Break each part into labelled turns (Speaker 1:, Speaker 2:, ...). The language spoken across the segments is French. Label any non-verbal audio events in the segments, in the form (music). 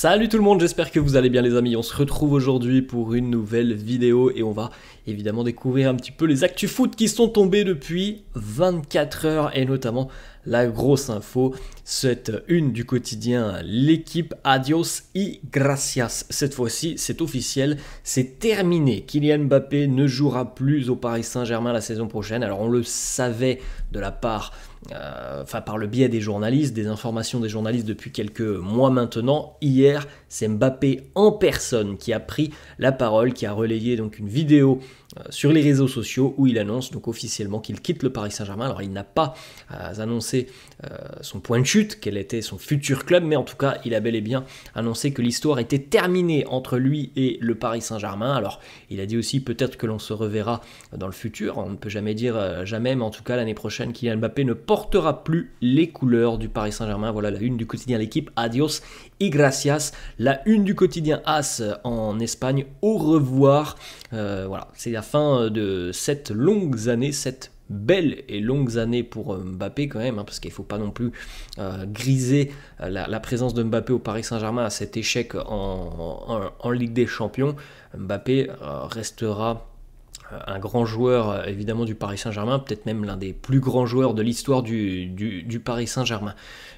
Speaker 1: Salut tout le monde, j'espère que vous allez bien les amis. On se retrouve aujourd'hui pour une nouvelle vidéo et on va évidemment découvrir un petit peu les actus foot qui sont tombés depuis 24 heures et notamment la grosse info, cette une du quotidien, l'équipe Adios y Gracias. Cette fois-ci, c'est officiel, c'est terminé. Kylian Mbappé ne jouera plus au Paris Saint-Germain la saison prochaine. Alors on le savait de la part euh, enfin par le biais des journalistes, des informations des journalistes depuis quelques mois maintenant. Hier, c'est Mbappé en personne qui a pris la parole, qui a relayé donc une vidéo euh, sur les réseaux sociaux où il annonce donc officiellement qu'il quitte le Paris Saint-Germain. Alors il n'a pas euh, annoncé euh, son point de chute, quel était son futur club, mais en tout cas il a bel et bien annoncé que l'histoire était terminée entre lui et le Paris Saint-Germain. Alors il a dit aussi peut-être que l'on se reverra dans le futur, on ne peut jamais dire jamais, mais en tout cas l'année prochaine Kylian Mbappé ne portera plus les couleurs du Paris Saint-Germain. Voilà la une du quotidien L'équipe, adios y gracias. La une du quotidien As en Espagne, au revoir. voilà, c'est la fin euh, de cette longue années, cette belle et longue années pour euh, Mbappé quand même, hein, parce qu'il ne faut pas non plus euh, griser la, présence de Mbappé au Paris Saint-Germain à cet échec en, Ligue des Champions. Mbappé restera un grand joueur évidemment du Paris Saint-Germain, peut-être même l'un des plus grands joueurs de l'histoire du, du, Paris Saint-Germain.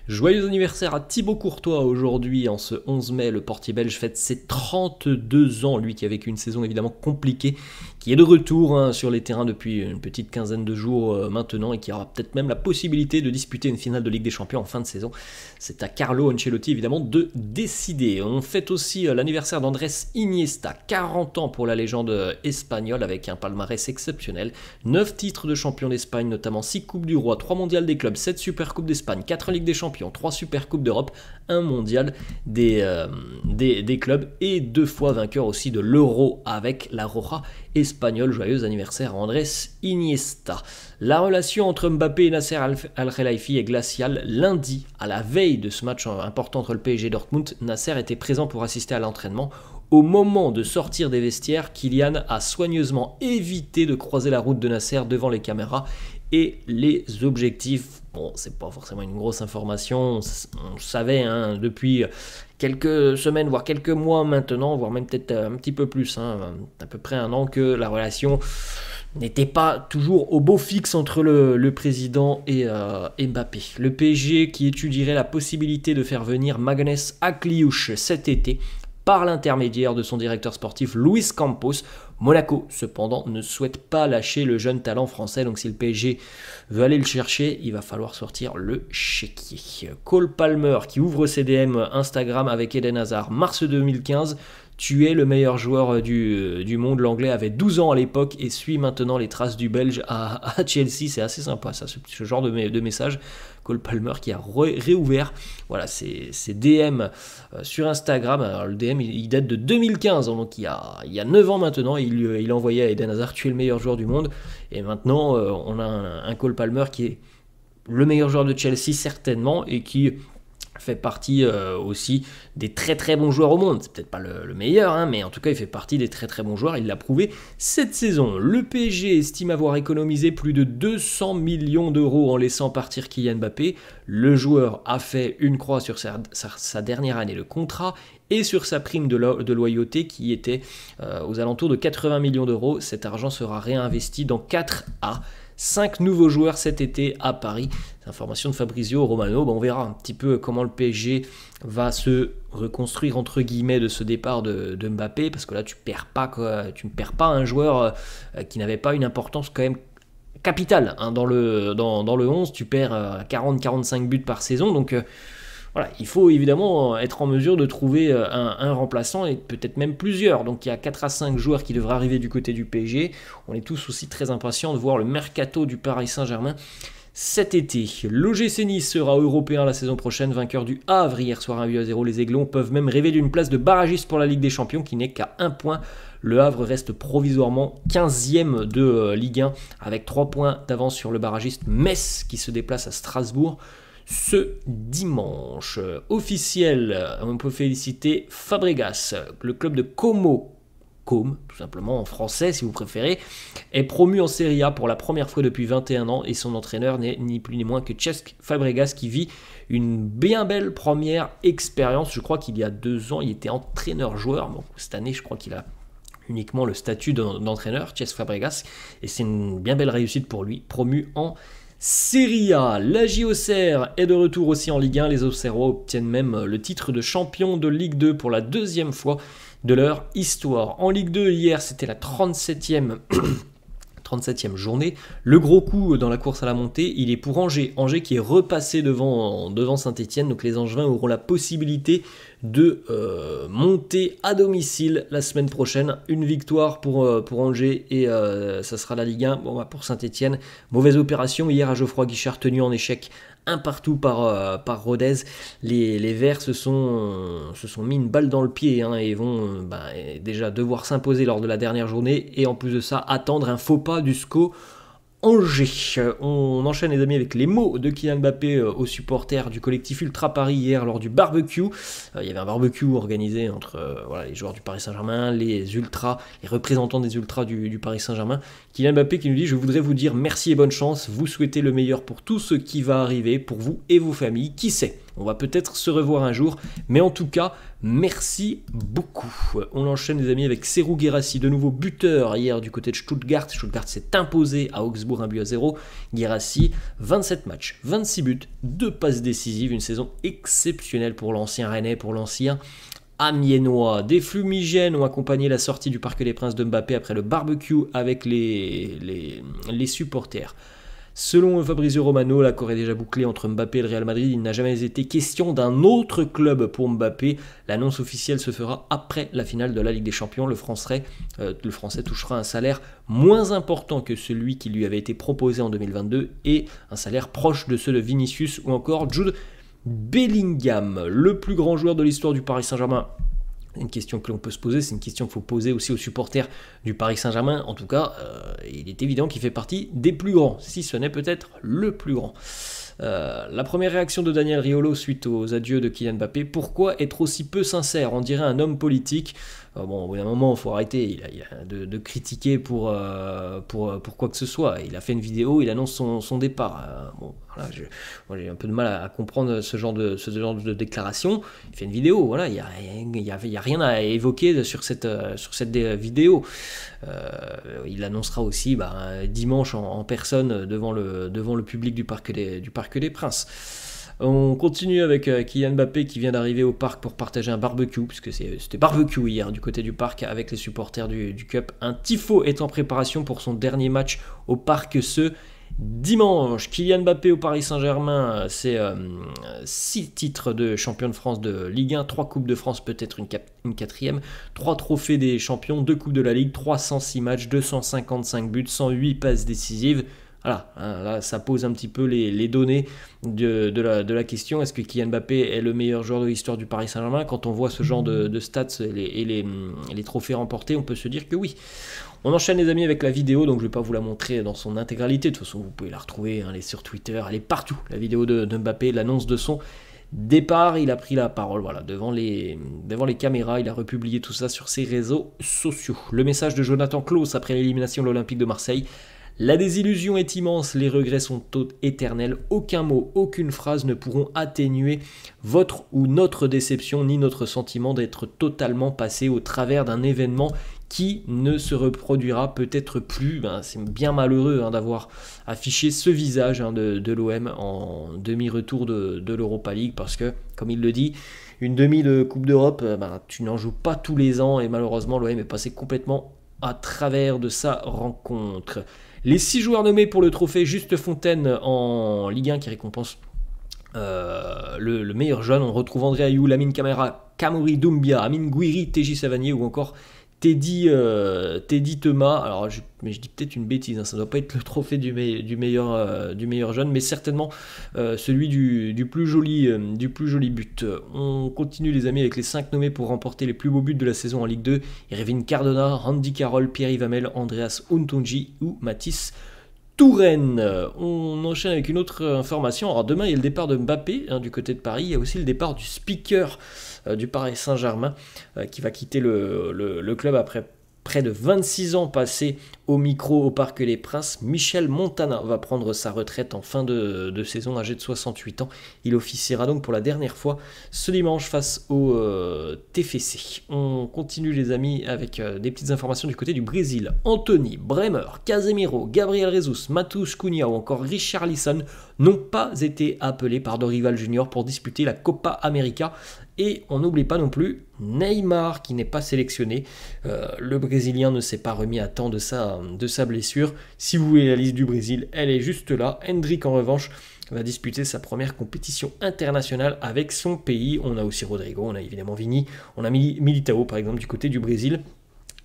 Speaker 1: Joyeux anniversaire à Thibaut Courtois aujourd'hui, en ce 11 mai, le portier belge fête ses 32 ans, lui qui a vécu une saison évidemment compliquée, qui est de retour hein, sur les terrains depuis une petite quinzaine de jours euh, maintenant et qui aura peut-être même la possibilité de disputer une finale de Ligue des Champions en fin de saison. C'est à Carlo Ancelotti évidemment de décider. On fête aussi euh, l'anniversaire d'Andrés Iniesta, 40 ans pour la légende euh, espagnole avec un palmarès exceptionnel, 9 titres de champion d'Espagne, notamment 6 Coupes du Roi, 3 mondiales des clubs, 7 Supercoupes d'Espagne, 4 Ligue des Champions, 3 Supercoupes d'Europe, 1 mondial des, des, clubs et deux fois vainqueur aussi de l'Euro avec la Roja espagnol. Joyeux anniversaire Andrés Iniesta. La relation entre Mbappé et Nasser Al-Khelaifi est glaciale. Lundi, à la veille de ce match important entre le PSG et Dortmund, Nasser était présent pour assister à l'entraînement. Au moment de sortir des vestiaires, Kylian a soigneusement évité de croiser la route de Nasser devant les caméras et les objectifs. Bon, c'est pas forcément une grosse information, on savait hein, depuis quelques semaines, voire quelques mois maintenant, voire même peut-être euh, un petit peu plus, hein, à peu près un an que la relation n'était pas toujours au beau fixe entre le, président et, euh, Mbappé. Le PSG qui étudierait la possibilité de faire venir à Akliouche cet été par l'intermédiaire de son directeur sportif Luis Campos. Monaco, cependant, ne souhaite pas lâcher le jeune talent français, donc si le PSG veut aller le chercher, il va falloir sortir le chéquier. Cole Palmer, qui ouvre CDM Instagram avec Eden Hazard mars 2015, tu es le meilleur joueur euh, euh, du, monde. L'anglais avait 12 ans à l'époque et suit maintenant les traces du Belge à, (laughs) Chelsea. C'est assez sympa, ça, ce, genre de, de, message. Cole Palmer qui a réouvert voilà, ses, DM euh, sur Instagram. le DM, il, date de 2015, hein, donc il y a, 9 ans maintenant. Il, il envoyait à Eden Hazard Tu es le meilleur joueur du monde. Et maintenant, on a un, un Cole Palmer qui est le meilleur joueur de Chelsea certainement et qui fait partie euh, aussi des très très bons joueurs au monde. C'est peut-être pas le, meilleur, hein, mais en tout cas, il fait partie des très très bons joueurs. Il l'a prouvé cette saison. Le PSG estime avoir économisé plus de 200 millions d'euros en laissant partir Kylian Mbappé. Le joueur a fait une croix sur sa, dernière année de contrat et sur sa prime de, loyauté qui était euh, aux alentours de 80 millions d'euros. Cet argent sera réinvesti dans 4 A. 5 nouveaux joueurs cet été à Paris. Information de Fabrizio Romano, on verra un petit peu comment le PSG va se reconstruire entre guillemets de ce départ de, Mbappé, parce que là tu perds pas quoi, tu ne perds pas un joueur euh, qui n'avait pas une importance quand même capitale hein, dans, le, dans, le 11, tu perds 40-45 euh, buts par saison, donc euh, voilà, il faut évidemment euh, être en mesure de trouver euh, un, remplaçant et peut-être même plusieurs. Donc il y a 4 à 5 joueurs qui devraient arriver du côté du PSG. On est tous aussi très impatients de voir le mercato du Paris Saint-Germain cet été. L'OGC Nice sera européen la saison prochaine, vainqueur du Havre hier soir 1 à 0. Les Aiglons peuvent même rêver d'une place de barragiste pour la Ligue des Champions qui n'est qu'à 1 point. Le Havre reste provisoirement 15e de euh, Ligue 1 avec 3 points d'avance sur le barragiste Metz qui se déplace à Strasbourg ce dimanche. Officiel, on peut féliciter Fabregas, le club de Como tout simplement en français si vous préférez, est promu en Serie A pour la première fois depuis 21 ans et son entraîneur n'est ni plus ni moins que Cesc Fabregas qui vit une bien belle première expérience. Je crois qu'il y a deux ans, il était entraîneur-joueur. cette année, je crois qu'il a uniquement le statut d'entraîneur, Cesc Fabregas, et c'est une bien belle réussite pour lui, promu en Serie A, la JOCR est de retour aussi en Ligue 1. Les Auxerrois obtiennent même euh, le titre de champion de Ligue 2 pour la deuxième fois de leur histoire. En Ligue 2, hier, c'était la 37e 37e journée. Le gros coup euh, dans la course à la montée, il est pour Angers. Angers qui est repassé devant, devant Saint-Etienne. Donc les Angevins auront la possibilité de euh, monter à domicile la semaine prochaine. Une victoire pour, euh, pour Angers et ça sera la Ligue 1. Bon, bah, pour Saint-Etienne, mauvaise opération hier à Geoffroy Guichard tenu en échec un partout euh, par, Rodez. Les, les Verts se sont, se sont mis une balle dans le pied hein, et vont euh, bah, déjà devoir s'imposer lors de la dernière journée et en plus de ça attendre un faux pas du SCO Angers. On enchaîne les amis avec les mots de Kylian Mbappé euh, aux supporters du collectif Ultra Paris hier lors du barbecue. Euh, il y avait un barbecue organisé entre euh, les joueurs du Paris Saint-Germain, les ultras, les représentants des ultras du, du Paris Saint-Germain. Kylian Mbappé qui nous dit je voudrais vous dire merci et bonne chance, vous souhaitez le meilleur pour tout ce qui va arriver, pour vous et vos familles, qui sait on va peut-être se revoir un jour, mais en tout cas, merci beaucoup. On enchaîne les amis avec Serou Guérassi, de nouveau buteur hier du côté de Stuttgart. Stuttgart s'est imposé à Augsbourg un but à zéro. Guérassi, 27 matchs, 26 buts, 2 passes décisives, une saison exceptionnelle pour l'ancien Rennais, pour l'ancien amiénois. Des flumigènes ont accompagné la sortie du Parc des Princes de Mbappé après le barbecue avec les, les supporters. Selon Fabrizio Romano, l'accord est déjà bouclé entre Mbappé et le Real Madrid. Il n'a jamais été question d'un autre club pour Mbappé. L'annonce officielle se fera après la finale de la Ligue des Champions. Le Français, euh, le Français touchera un salaire moins important que celui qui lui avait été proposé en 2022 et un salaire proche de ceux de Vinicius ou encore Jude Bellingham. Le plus grand joueur de l'histoire du Paris Saint-Germain une question que l'on peut se poser, c'est une question qu'il faut poser aussi aux supporters du Paris Saint-Germain. En tout cas, euh, il est évident qu'il fait partie des plus grands, si ce n'est peut-être le plus grand. Euh, la première réaction de Daniel Riolo suite aux adieux de Kylian Mbappé, pourquoi être aussi peu sincère On dirait un homme politique. Euh, bon, au bout d'un moment, il faut arrêter de, critiquer pour, euh, euh, pour, quoi que ce soit. Il a fait une vidéo, il annonce son, départ. bon, j'ai un peu de mal à, comprendre ce genre de, ce genre de déclaration. Il fait une vidéo, voilà, il n'y a, rien à évoquer sur cette, sur cette vidéo. il annoncera aussi bah, dimanche en, personne devant le, devant le public du Parc du parc des Princes. On continue avec euh, Kylian Mbappé qui vient d'arriver au parc pour partager un barbecue, puisque c'était barbecue hier du côté du parc avec les supporters du, Cup. Un tifo est en préparation pour son dernier match au parc ce Dimanche, Kylian Mbappé au Paris Saint-Germain, c'est 6 euh, titres de champion de France de Ligue 1, 3 Coupes de France, peut-être une, une, quatrième, 3 trophées des champions, 2 Coupes de la Ligue, 306 matchs, 255 buts, 108 passes décisives. Voilà, hein, là, ça pose un petit peu les, données de, de, la, question. Est-ce que Kylian Mbappé est le meilleur joueur de l'histoire du Paris Saint-Germain Quand on voit ce genre de, stats et, les, trophées remportés, on peut se dire que oui. On enchaîne les amis avec la vidéo, donc je ne vais pas vous la montrer dans son intégralité. De toute façon, vous pouvez la retrouver, hein, elle est sur Twitter, elle est partout. La vidéo de, Mbappé, l'annonce de son départ, il a pris la parole voilà, devant, les, devant les caméras, il a republié tout ça sur ses réseaux sociaux. Le message de Jonathan Klaus après l'élimination de l'Olympique de Marseille la désillusion est immense, les regrets sont éternels, aucun mot, aucune phrase ne pourront atténuer votre ou notre déception ni notre sentiment d'être totalement passé au travers d'un événement qui ne se reproduira peut-être plus. Ben, c'est bien malheureux hein, d'avoir affiché ce visage hein, de, l'OM en demi-retour de, l'Europa League parce que, comme il le dit, une demi de Coupe d'Europe, euh, ben, tu n'en joues pas tous les ans et malheureusement l'OM est passé complètement à travers de sa rencontre. Les 6 joueurs nommés pour le trophée Juste Fontaine en Ligue 1 qui récompense euh, le, meilleur jeune, on retrouve André Ayou, Lamine Camara, Kamori Doumbia, Amin Guiri, TJ Savanier ou encore euh, Teddy, Thomas, alors je, mais je dis peut-être une bêtise, hein, ça ne doit pas être le trophée du, meilleur, euh, du meilleur jeune, mais certainement euh, celui du, plus joli, du plus joli but. On continue les amis avec les 5 nommés pour remporter les plus beaux buts de la saison en Ligue 2, Irvine Cardona, Randy Carroll, Pierre Yvamel, Andreas Untonji ou Matisse. Touraine. On enchaîne avec une autre information. Alors demain, il y a le départ de Mbappé hein, du côté de Paris. Il y a aussi le départ du speaker euh, du Paris Saint-Germain euh, qui va quitter le club après près de 26 ans passés au micro au Parc Les Princes, Michel Montana va prendre sa retraite en fin de, saison, âgé de 68 ans. Il officiera donc pour la dernière fois ce dimanche face au euh, TFC. On continue les amis avec euh, des petites informations du côté du Brésil. Anthony, Bremer, Casemiro, Gabriel Rezus, Matus Cunha ou encore Richard Lisson n'ont pas été appelés par Dorival Junior pour disputer la Copa América. Et on n'oublie pas non plus Neymar qui n'est pas sélectionné. Euh, le Brésilien ne s'est pas remis à temps de sa, de sa blessure. Si vous voulez la liste du Brésil, elle est juste là. Hendrik en revanche va disputer sa première compétition internationale avec son pays. On a aussi Rodrigo, on a évidemment Vini, on a Militao par exemple du côté du Brésil.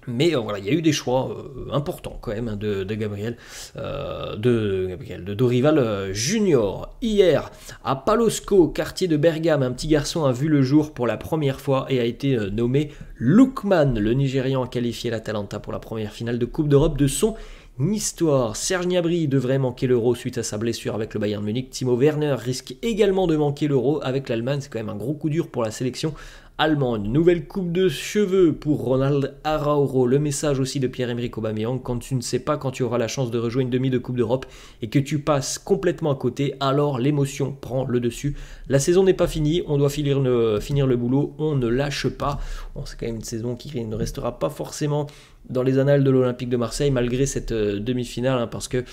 Speaker 1: Mais euh, voilà, il y a eu des choix euh, importants quand même hein, euh, de, Gabriel, de, Dorival Junior. Hier, à Palosco, quartier de Bergame, un petit garçon a vu le jour pour la première fois et a été nommé Lookman. Le Nigérian a qualifié l'Atalanta pour la première finale de Coupe d'Europe de son histoire. Serge Gnabry devrait manquer l'euro suite à sa blessure avec le Bayern Munich. Timo Werner risque également de manquer l'euro avec l'Allemagne. C'est quand même un gros coup dur pour la sélection allemande. Nouvelle coupe de cheveux pour Ronald Arauro. Le message aussi de Pierre-Emerick Aubameyang quand tu ne sais pas quand tu auras la chance de rejoindre une demi de Coupe d'Europe et que tu passes complètement à côté, alors l'émotion prend le dessus. La saison n'est pas finie, on doit finir le, boulot, on ne lâche pas. c'est quand même une saison qui ne restera pas forcément dans les annales de l'Olympique de Marseille malgré cette euh, demi-finale hein, parce que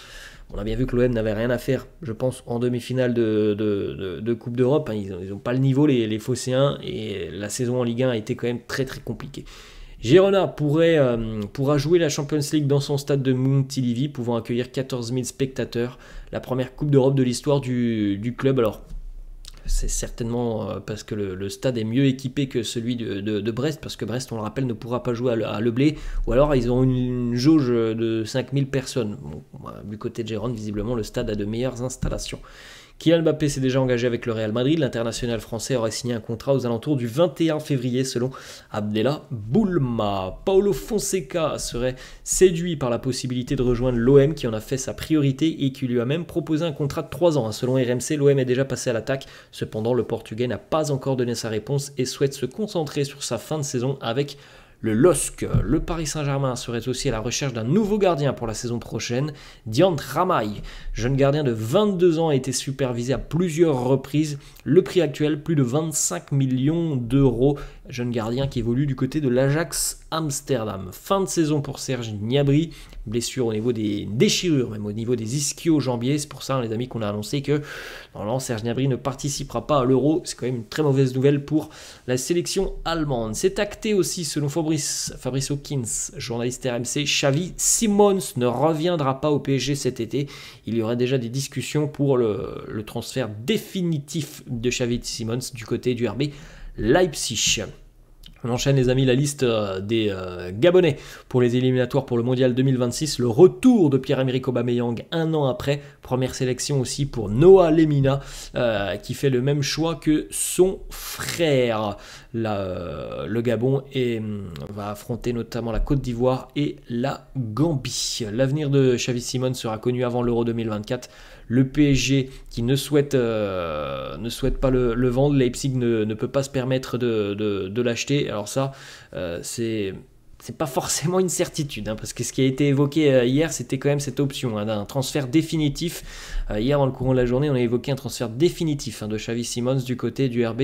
Speaker 1: on a bien vu que l'OM n'avait rien à faire, je pense, en demi-finale de, Coupe d'Europe. Hein. Ils n'ont pas le niveau, les, les et la saison en Ligue 1 a été quand même très très compliquée. Girona pourrait, euh, pourra jouer la Champions League dans son stade de Montilivi, pouvant accueillir 14 000 spectateurs. La première Coupe d'Europe de l'histoire du, du club. Alors, c'est certainement euh, parce que le, stade est mieux équipé que celui de, Brest, parce que Brest, on le rappelle, ne pourra pas jouer à, Le Blé, ou alors ils ont une, jauge de 5000 personnes. du côté de Gérone, visiblement, le stade a de meilleures installations. Kylian Mbappé s'est déjà engagé avec le Real Madrid. L'international français aurait signé un contrat aux alentours du 21 février selon Abdella Boulma. Paulo Fonseca serait séduit par la possibilité de rejoindre l'OM qui en a fait sa priorité et qui lui a même proposé un contrat de 3 ans. Selon RMC, l'OM est déjà passé à l'attaque. Cependant, le Portugais n'a pas encore donné sa réponse et souhaite se concentrer sur sa fin de saison avec le LOSC, le Paris Saint-Germain serait aussi à la recherche d'un nouveau gardien pour la saison prochaine. Diane Ramay, jeune gardien de 22 ans, a été supervisé à plusieurs reprises. Le prix actuel, plus de 25 millions d'euros jeune gardien qui évolue du côté de l'Ajax Amsterdam. Fin de saison pour Serge Gnabry, blessure au niveau des déchirures, même au niveau des ischio-jambiers. C'est pour ça, les amis, qu'on a annoncé que normalement Serge Gnabry ne participera pas à l'Euro. C'est quand même une très mauvaise nouvelle pour la sélection allemande. C'est acté aussi, selon Fabrice, Hawkins, journaliste RMC, Xavi Simons ne reviendra pas au PSG cet été. Il y aurait déjà des discussions pour le, le transfert définitif de Xavi Simons du côté du RB Leipzig. On enchaîne les amis la liste euh, des euh, Gabonais pour les éliminatoires pour le Mondial 2026. Le retour de Pierre-Emerick Aubameyang un an après. Première sélection aussi pour Noah Lemina euh, qui fait le même choix que son frère. le Gabon et, mm, va affronter notamment la Côte d'Ivoire et la Gambie. L'avenir de Xavi Simon sera connu avant l'Euro 2024 le PSG qui ne souhaite, ne souhaite pas le, vendre, Leipzig ne, peut pas se permettre de l'acheter. Alors ça, ce euh, c'est c'est pas forcément une certitude, hein, parce que ce qui a été évoqué euh, hier, c'était quand même cette option hein, d'un transfert définitif. Euh, hier, dans le courant de la journée, on a évoqué un transfert définitif hein, de Xavi Simons du côté du RB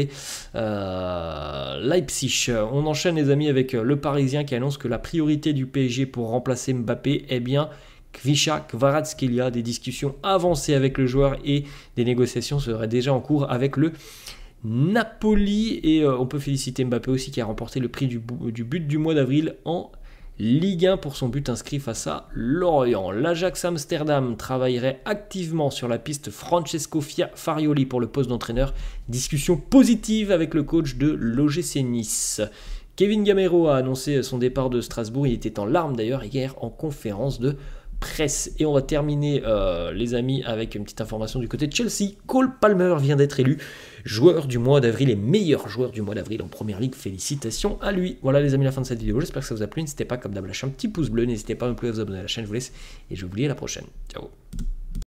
Speaker 1: Leipzig. On enchaîne, les amis, avec le Parisien qui annonce que la priorité du PSG pour remplacer Mbappé est bien Kvisha a Des discussions avancées avec le joueur et des négociations seraient déjà en cours avec le Napoli. Et euh, on peut féliciter Mbappé aussi qui a remporté le prix du, but du mois d'avril en Ligue 1 pour son but inscrit face à Lorient. L'Ajax Amsterdam travaillerait activement sur la piste Francesco Farioli pour le poste d'entraîneur. Discussion positive avec le coach de l'OGC Nice. Kevin Gamero a annoncé son départ de Strasbourg. Il était en larmes d'ailleurs hier en conférence de presse. Et on va terminer, euh, les amis, avec une petite information du côté de Chelsea. Cole Palmer vient d'être élu joueur du mois d'avril et meilleur joueur du mois d'avril en première ligue. Félicitations à lui. Voilà, les amis, la fin de cette vidéo. J'espère que ça vous a plu. N'hésitez pas, comme d'hab, à lâcher un petit pouce bleu. N'hésitez pas plus à vous abonner à la chaîne. Je vous laisse et je vous dis à la prochaine. Ciao.